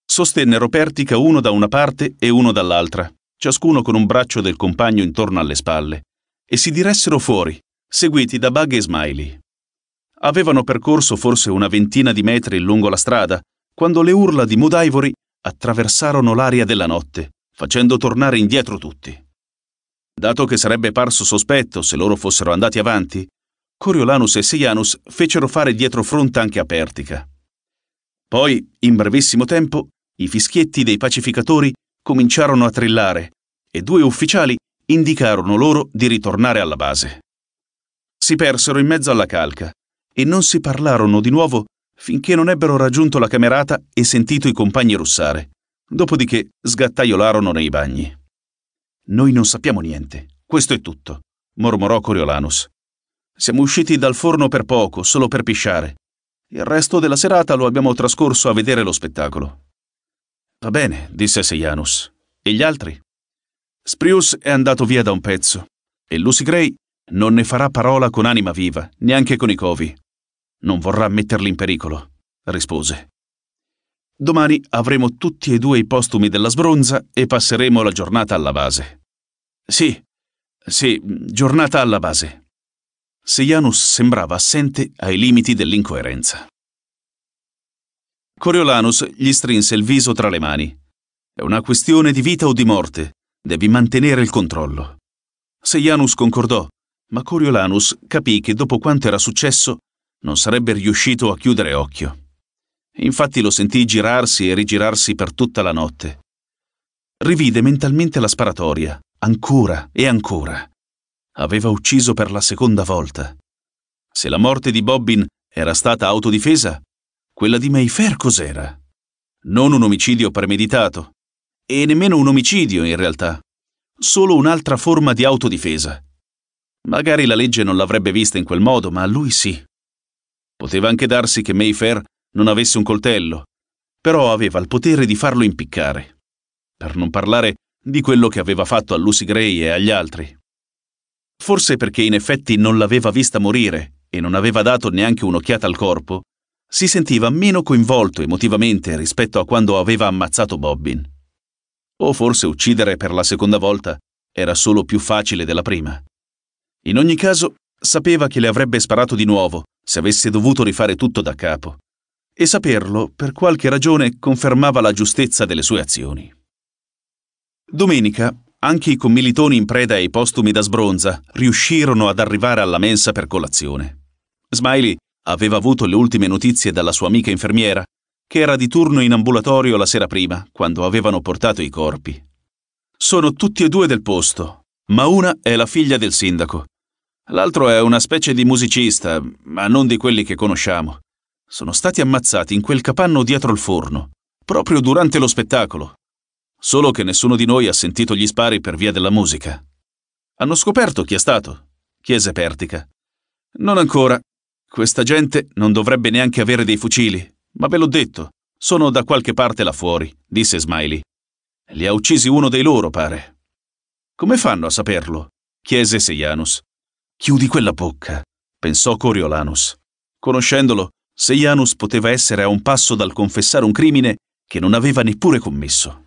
Sostennero Pertica uno da una parte e uno dall'altra, ciascuno con un braccio del compagno intorno alle spalle, e si diressero fuori, seguiti da Bug e Smiley. Avevano percorso forse una ventina di metri lungo la strada, quando le urla di Mood Ivory attraversarono l'aria della notte, facendo tornare indietro tutti. Dato che sarebbe parso sospetto se loro fossero andati avanti, Coriolanus e Seianus fecero fare dietro fronte anche a Pertica. Poi, in brevissimo tempo, i fischietti dei pacificatori cominciarono a trillare e due ufficiali indicarono loro di ritornare alla base. Si persero in mezzo alla calca e non si parlarono di nuovo finché non ebbero raggiunto la camerata e sentito i compagni russare, dopodiché sgattaiolarono nei bagni. Noi non sappiamo niente, questo è tutto, mormorò Coriolanus. Siamo usciti dal forno per poco, solo per pisciare. Il resto della serata lo abbiamo trascorso a vedere lo spettacolo. Va bene, disse Sejanus. E gli altri? Sprius è andato via da un pezzo e Lucy Gray non ne farà parola con anima viva, neanche con i covi. Non vorrà metterli in pericolo, rispose. Domani avremo tutti e due i postumi della sbronza e passeremo la giornata alla base. Sì, sì, giornata alla base. Seianus sembrava assente ai limiti dell'incoerenza. Coriolanus gli strinse il viso tra le mani. È una questione di vita o di morte. Devi mantenere il controllo. Seianus concordò, ma Coriolanus capì che dopo quanto era successo non sarebbe riuscito a chiudere occhio. Infatti lo sentì girarsi e rigirarsi per tutta la notte. Rivide mentalmente la sparatoria, ancora e ancora aveva ucciso per la seconda volta. Se la morte di Bobbin era stata autodifesa, quella di Mayfair cos'era? Non un omicidio premeditato. E nemmeno un omicidio, in realtà. Solo un'altra forma di autodifesa. Magari la legge non l'avrebbe vista in quel modo, ma lui sì. Poteva anche darsi che Mayfair non avesse un coltello, però aveva il potere di farlo impiccare. Per non parlare di quello che aveva fatto a Lucy Gray e agli altri forse perché in effetti non l'aveva vista morire e non aveva dato neanche un'occhiata al corpo, si sentiva meno coinvolto emotivamente rispetto a quando aveva ammazzato Bobbin. O forse uccidere per la seconda volta era solo più facile della prima. In ogni caso, sapeva che le avrebbe sparato di nuovo se avesse dovuto rifare tutto da capo. E saperlo, per qualche ragione, confermava la giustezza delle sue azioni. Domenica anche i commilitoni in preda ai postumi da sbronza riuscirono ad arrivare alla mensa per colazione. Smiley aveva avuto le ultime notizie dalla sua amica infermiera, che era di turno in ambulatorio la sera prima, quando avevano portato i corpi. Sono tutti e due del posto, ma una è la figlia del sindaco. L'altro è una specie di musicista, ma non di quelli che conosciamo. Sono stati ammazzati in quel capanno dietro il forno, proprio durante lo spettacolo solo che nessuno di noi ha sentito gli spari per via della musica. Hanno scoperto chi è stato? chiese Pertica. Non ancora. Questa gente non dovrebbe neanche avere dei fucili, ma ve l'ho detto, sono da qualche parte là fuori, disse Smiley. Li ha uccisi uno dei loro, pare. Come fanno a saperlo? chiese Sejanus. Chiudi quella bocca, pensò Coriolanus. Conoscendolo, Sejanus poteva essere a un passo dal confessare un crimine che non aveva neppure commesso.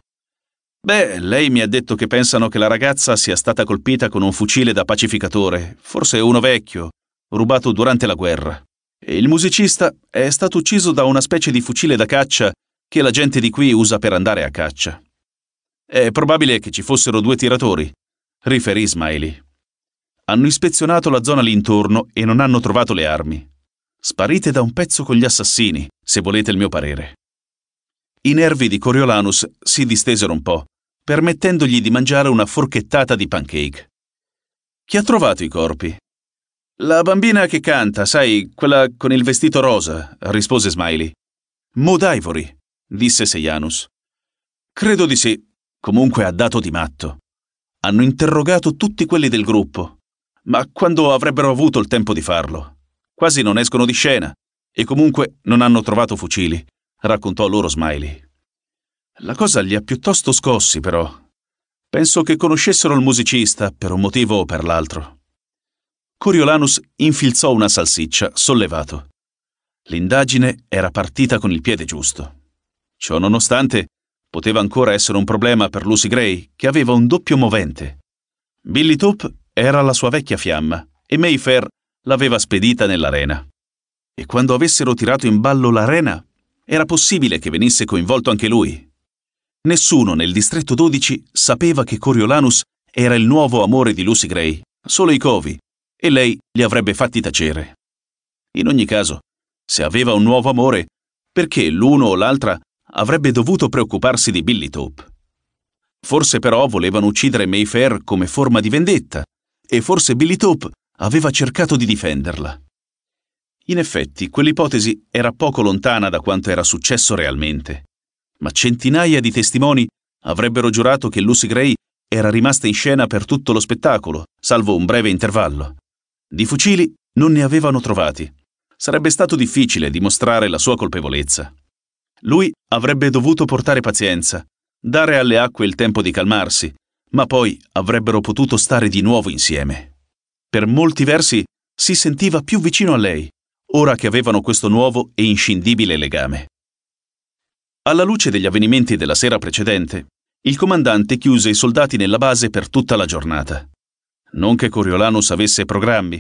Beh, lei mi ha detto che pensano che la ragazza sia stata colpita con un fucile da pacificatore, forse uno vecchio, rubato durante la guerra. E il musicista è stato ucciso da una specie di fucile da caccia che la gente di qui usa per andare a caccia. È probabile che ci fossero due tiratori, riferì Smiley. Hanno ispezionato la zona lì intorno e non hanno trovato le armi. Sparite da un pezzo con gli assassini, se volete il mio parere. I nervi di Coriolanus si distesero un po', permettendogli di mangiare una forchettata di pancake. Chi ha trovato i corpi? La bambina che canta, sai, quella con il vestito rosa, rispose Smiley. Maud Ivory, disse Seianus. Credo di sì. Comunque ha dato di matto. Hanno interrogato tutti quelli del gruppo. Ma quando avrebbero avuto il tempo di farlo? Quasi non escono di scena. E comunque non hanno trovato fucili, raccontò loro Smiley. La cosa li ha piuttosto scossi, però. Penso che conoscessero il musicista per un motivo o per l'altro. Coriolanus infilzò una salsiccia, sollevato. L'indagine era partita con il piede giusto. Ciò nonostante, poteva ancora essere un problema per Lucy Gray, che aveva un doppio movente. Billy Toop era la sua vecchia fiamma e Mayfair l'aveva spedita nell'arena. E quando avessero tirato in ballo l'arena, era possibile che venisse coinvolto anche lui, Nessuno nel distretto 12 sapeva che Coriolanus era il nuovo amore di Lucy Gray, solo i Covi, e lei li avrebbe fatti tacere. In ogni caso, se aveva un nuovo amore, perché l'uno o l'altra avrebbe dovuto preoccuparsi di Billy Taupe? Forse però volevano uccidere Mayfair come forma di vendetta, e forse Billy Taupe aveva cercato di difenderla. In effetti, quell'ipotesi era poco lontana da quanto era successo realmente ma centinaia di testimoni avrebbero giurato che Lucy Gray era rimasta in scena per tutto lo spettacolo, salvo un breve intervallo. Di fucili non ne avevano trovati. Sarebbe stato difficile dimostrare la sua colpevolezza. Lui avrebbe dovuto portare pazienza, dare alle acque il tempo di calmarsi, ma poi avrebbero potuto stare di nuovo insieme. Per molti versi si sentiva più vicino a lei, ora che avevano questo nuovo e inscindibile legame. Alla luce degli avvenimenti della sera precedente, il comandante chiuse i soldati nella base per tutta la giornata. Non che Coriolanus avesse programmi,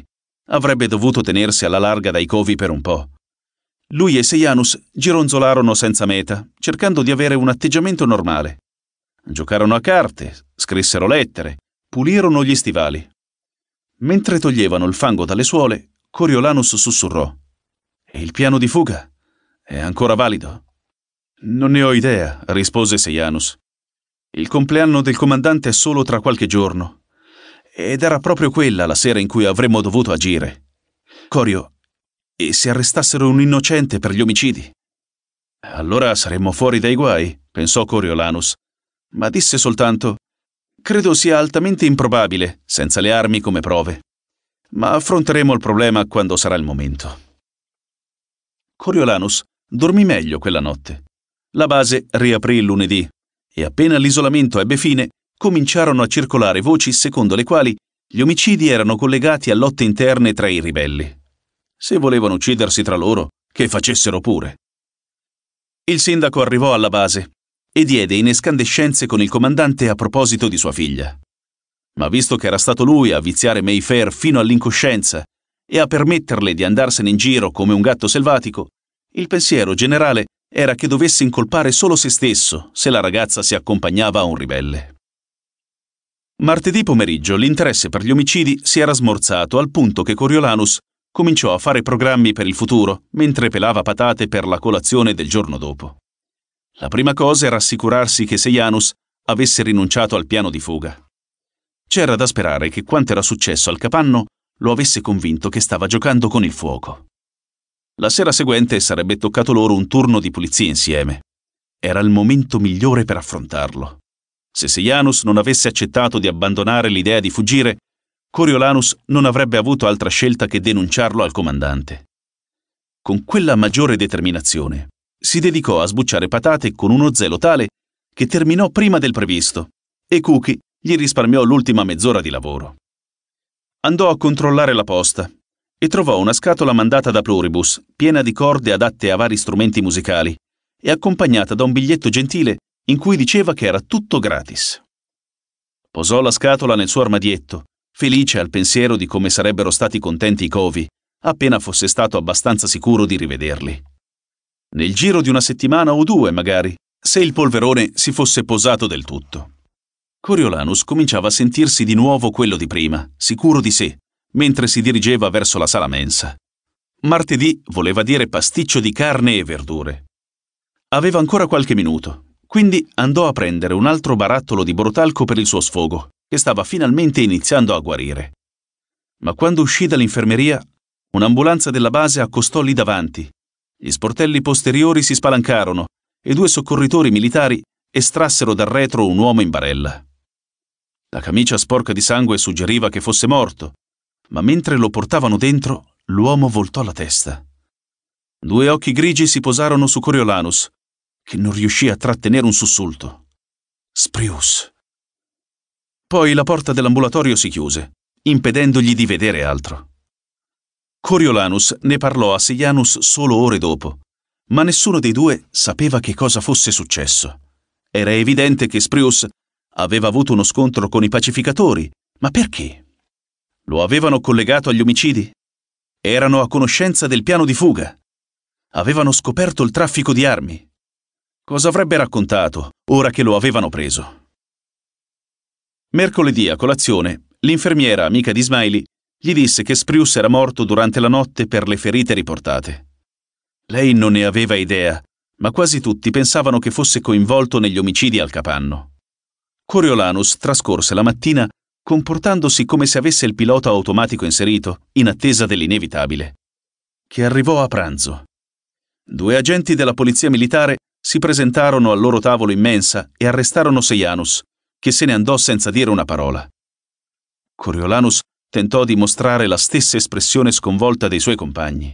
avrebbe dovuto tenersi alla larga dai covi per un po'. Lui e Seianus gironzolarono senza meta, cercando di avere un atteggiamento normale. Giocarono a carte, scrissero lettere, pulirono gli stivali. Mentre toglievano il fango dalle suole, Coriolanus sussurrò. E Il piano di fuga è ancora valido? Non ne ho idea, rispose Sejanus. Il compleanno del comandante è solo tra qualche giorno. Ed era proprio quella la sera in cui avremmo dovuto agire. Corio, e se arrestassero un innocente per gli omicidi? Allora saremmo fuori dai guai, pensò Coriolanus, ma disse soltanto Credo sia altamente improbabile, senza le armi come prove. Ma affronteremo il problema quando sarà il momento. Coriolanus dormì meglio quella notte. La base riaprì il lunedì e appena l'isolamento ebbe fine, cominciarono a circolare voci secondo le quali gli omicidi erano collegati a lotte interne tra i ribelli. Se volevano uccidersi tra loro, che facessero pure. Il sindaco arrivò alla base e diede in escandescenze con il comandante a proposito di sua figlia. Ma visto che era stato lui a viziare Mayfair fino all'incoscienza e a permetterle di andarsene in giro come un gatto selvatico, il pensiero generale era che dovesse incolpare solo se stesso se la ragazza si accompagnava a un ribelle. Martedì pomeriggio l'interesse per gli omicidi si era smorzato al punto che Coriolanus cominciò a fare programmi per il futuro mentre pelava patate per la colazione del giorno dopo. La prima cosa era assicurarsi che Seianus avesse rinunciato al piano di fuga. C'era da sperare che quanto era successo al capanno lo avesse convinto che stava giocando con il fuoco. La sera seguente sarebbe toccato loro un turno di pulizia insieme. Era il momento migliore per affrontarlo. Se Sejanus non avesse accettato di abbandonare l'idea di fuggire, Coriolanus non avrebbe avuto altra scelta che denunciarlo al comandante. Con quella maggiore determinazione, si dedicò a sbucciare patate con uno zelo tale che terminò prima del previsto e Cookie gli risparmiò l'ultima mezz'ora di lavoro. Andò a controllare la posta e trovò una scatola mandata da Pluribus, piena di corde adatte a vari strumenti musicali, e accompagnata da un biglietto gentile in cui diceva che era tutto gratis. Posò la scatola nel suo armadietto, felice al pensiero di come sarebbero stati contenti i covi, appena fosse stato abbastanza sicuro di rivederli. Nel giro di una settimana o due, magari, se il polverone si fosse posato del tutto. Coriolanus cominciava a sentirsi di nuovo quello di prima, sicuro di sé, mentre si dirigeva verso la sala mensa. Martedì voleva dire pasticcio di carne e verdure. Aveva ancora qualche minuto, quindi andò a prendere un altro barattolo di brotalco per il suo sfogo, che stava finalmente iniziando a guarire. Ma quando uscì dall'infermeria, un'ambulanza della base accostò lì davanti. Gli sportelli posteriori si spalancarono e due soccorritori militari estrassero dal retro un uomo in barella. La camicia sporca di sangue suggeriva che fosse morto, ma mentre lo portavano dentro, l'uomo voltò la testa. Due occhi grigi si posarono su Coriolanus, che non riuscì a trattenere un sussulto. Sprius. Poi la porta dell'ambulatorio si chiuse, impedendogli di vedere altro. Coriolanus ne parlò a Sejanus solo ore dopo, ma nessuno dei due sapeva che cosa fosse successo. Era evidente che Sprius aveva avuto uno scontro con i pacificatori, ma perché? Lo avevano collegato agli omicidi? Erano a conoscenza del piano di fuga? Avevano scoperto il traffico di armi? Cosa avrebbe raccontato ora che lo avevano preso? Mercoledì a colazione, l'infermiera amica di Smiley gli disse che Sprius era morto durante la notte per le ferite riportate. Lei non ne aveva idea, ma quasi tutti pensavano che fosse coinvolto negli omicidi al capanno. Coriolanus trascorse la mattina comportandosi come se avesse il pilota automatico inserito, in attesa dell'inevitabile, che arrivò a pranzo. Due agenti della polizia militare si presentarono al loro tavolo in mensa e arrestarono Sejanus, che se ne andò senza dire una parola. Coriolanus tentò di mostrare la stessa espressione sconvolta dei suoi compagni.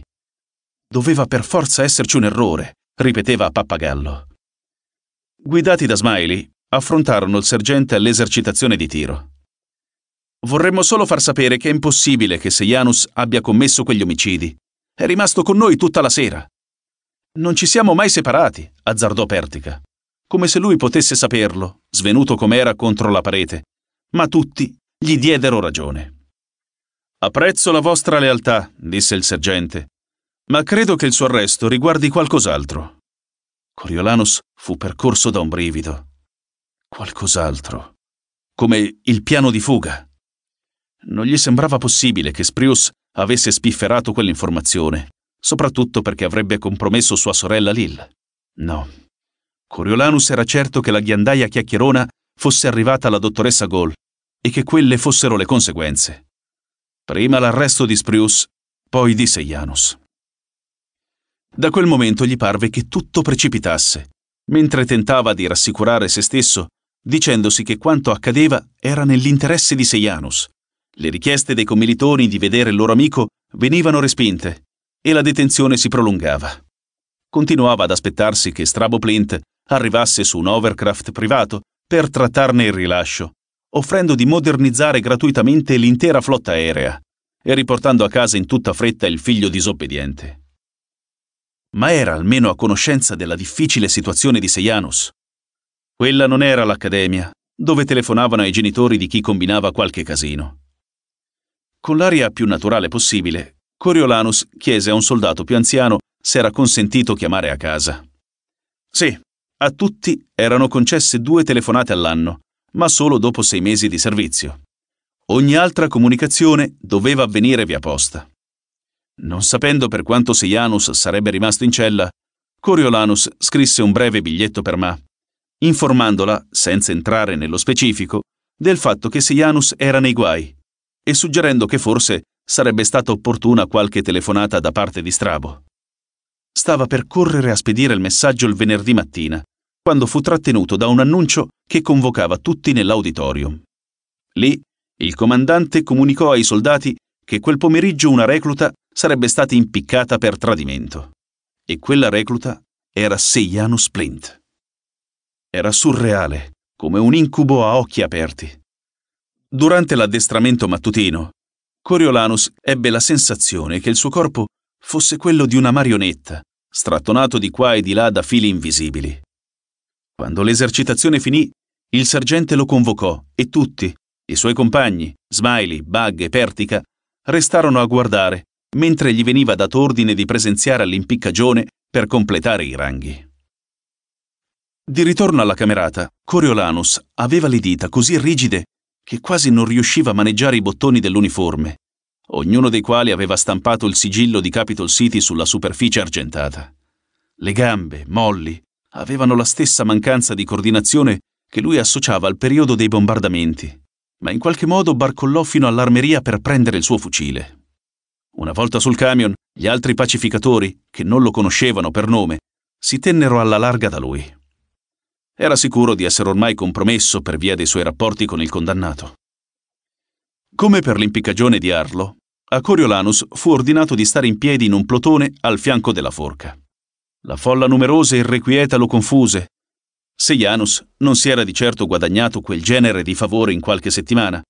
Doveva per forza esserci un errore, ripeteva a pappagallo. Guidati da Smiley, affrontarono il sergente all'esercitazione di tiro. Vorremmo solo far sapere che è impossibile che Sejanus abbia commesso quegli omicidi. È rimasto con noi tutta la sera. Non ci siamo mai separati, azzardò Pertica, come se lui potesse saperlo, svenuto com'era contro la parete, ma tutti gli diedero ragione. Apprezzo la vostra lealtà, disse il sergente, ma credo che il suo arresto riguardi qualcos'altro. Coriolanus fu percorso da un brivido. Qualcos'altro. Come il piano di fuga. Non gli sembrava possibile che Sprius avesse spifferato quell'informazione, soprattutto perché avrebbe compromesso sua sorella Lil. No. Coriolanus era certo che la ghiandaia chiacchierona fosse arrivata alla dottoressa Gol e che quelle fossero le conseguenze. Prima l'arresto di Sprius, poi di Seianus. Da quel momento gli parve che tutto precipitasse, mentre tentava di rassicurare se stesso dicendosi che quanto accadeva era nell'interesse di Seianus le richieste dei commilitoni di vedere il loro amico venivano respinte e la detenzione si prolungava. Continuava ad aspettarsi che Strabo Plint arrivasse su un overcraft privato per trattarne il rilascio, offrendo di modernizzare gratuitamente l'intera flotta aerea e riportando a casa in tutta fretta il figlio disobbediente. Ma era almeno a conoscenza della difficile situazione di Sejanus. Quella non era l'accademia, dove telefonavano ai genitori di chi combinava qualche casino. Con l'aria più naturale possibile, Coriolanus chiese a un soldato più anziano se era consentito chiamare a casa. Sì, a tutti erano concesse due telefonate all'anno, ma solo dopo sei mesi di servizio. Ogni altra comunicazione doveva avvenire via posta. Non sapendo per quanto Seianus sarebbe rimasto in cella, Coriolanus scrisse un breve biglietto per Ma, informandola, senza entrare nello specifico, del fatto che Seianus era nei guai e suggerendo che forse sarebbe stata opportuna qualche telefonata da parte di Strabo. Stava per correre a spedire il messaggio il venerdì mattina, quando fu trattenuto da un annuncio che convocava tutti nell'auditorium. Lì il comandante comunicò ai soldati che quel pomeriggio una recluta sarebbe stata impiccata per tradimento. E quella recluta era Seiano Splint. Era surreale, come un incubo a occhi aperti. Durante l'addestramento mattutino, Coriolanus ebbe la sensazione che il suo corpo fosse quello di una marionetta, strattonato di qua e di là da fili invisibili. Quando l'esercitazione finì, il sergente lo convocò e tutti, i suoi compagni, Smiley, Bug e Pertica, restarono a guardare mentre gli veniva dato ordine di presenziare all'impiccagione per completare i ranghi. Di ritorno alla camerata, Coriolanus aveva le dita così rigide che quasi non riusciva a maneggiare i bottoni dell'uniforme, ognuno dei quali aveva stampato il sigillo di Capitol City sulla superficie argentata. Le gambe, molli, avevano la stessa mancanza di coordinazione che lui associava al periodo dei bombardamenti, ma in qualche modo barcollò fino all'armeria per prendere il suo fucile. Una volta sul camion, gli altri pacificatori, che non lo conoscevano per nome, si tennero alla larga da lui. Era sicuro di essere ormai compromesso per via dei suoi rapporti con il condannato. Come per l'impiccagione di Arlo, a Coriolanus fu ordinato di stare in piedi in un plotone al fianco della forca. La folla numerosa e irrequieta lo confuse. Seianus non si era di certo guadagnato quel genere di favore in qualche settimana,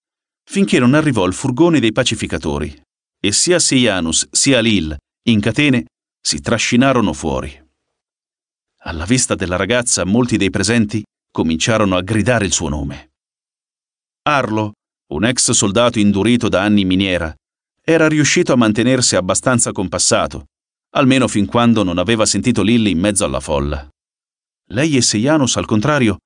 finché non arrivò il furgone dei pacificatori, e sia Seianus sia Lil, in catene, si trascinarono fuori. Alla vista della ragazza molti dei presenti cominciarono a gridare il suo nome. Arlo, un ex soldato indurito da anni in miniera, era riuscito a mantenersi abbastanza compassato, almeno fin quando non aveva sentito Lilly in mezzo alla folla. Lei e Sejanus, al contrario,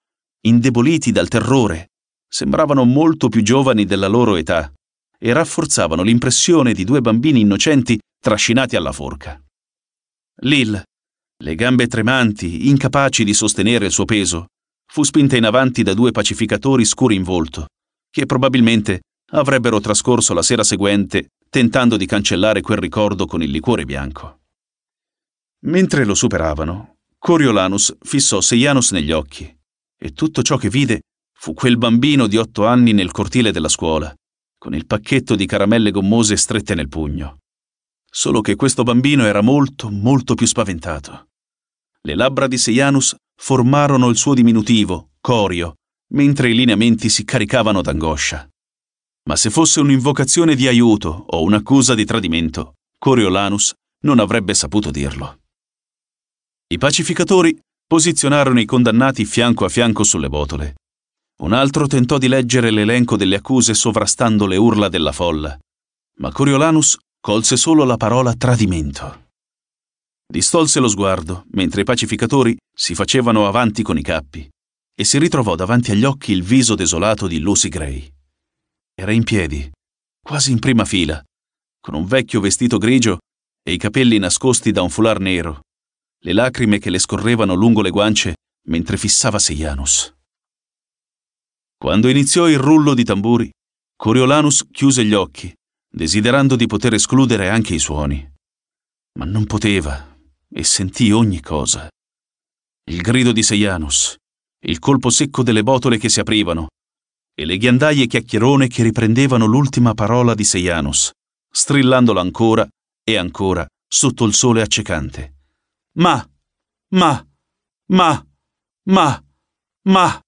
indeboliti dal terrore, sembravano molto più giovani della loro età e rafforzavano l'impressione di due bambini innocenti trascinati alla forca. Lil le gambe tremanti, incapaci di sostenere il suo peso, fu spinta in avanti da due pacificatori scuri in volto, che probabilmente avrebbero trascorso la sera seguente tentando di cancellare quel ricordo con il liquore bianco. Mentre lo superavano, Coriolanus fissò Seianus negli occhi e tutto ciò che vide fu quel bambino di otto anni nel cortile della scuola, con il pacchetto di caramelle gommose strette nel pugno solo che questo bambino era molto, molto più spaventato. Le labbra di Sejanus formarono il suo diminutivo, Corio, mentre i lineamenti si caricavano d'angoscia. Ma se fosse un'invocazione di aiuto o un'accusa di tradimento, Coriolanus non avrebbe saputo dirlo. I pacificatori posizionarono i condannati fianco a fianco sulle botole. Un altro tentò di leggere l'elenco delle accuse sovrastando le urla della folla, ma Coriolanus colse solo la parola tradimento. Distolse lo sguardo mentre i pacificatori si facevano avanti con i cappi e si ritrovò davanti agli occhi il viso desolato di Lucy Gray. Era in piedi, quasi in prima fila, con un vecchio vestito grigio e i capelli nascosti da un foulard nero, le lacrime che le scorrevano lungo le guance mentre fissava Sejanus. Quando iniziò il rullo di tamburi, Coriolanus chiuse gli occhi desiderando di poter escludere anche i suoni. Ma non poteva e sentì ogni cosa. Il grido di Sejanus, il colpo secco delle botole che si aprivano e le ghiandaie chiacchierone che riprendevano l'ultima parola di Sejanus, strillandola ancora e ancora sotto il sole accecante. Ma, ma, ma, ma, ma.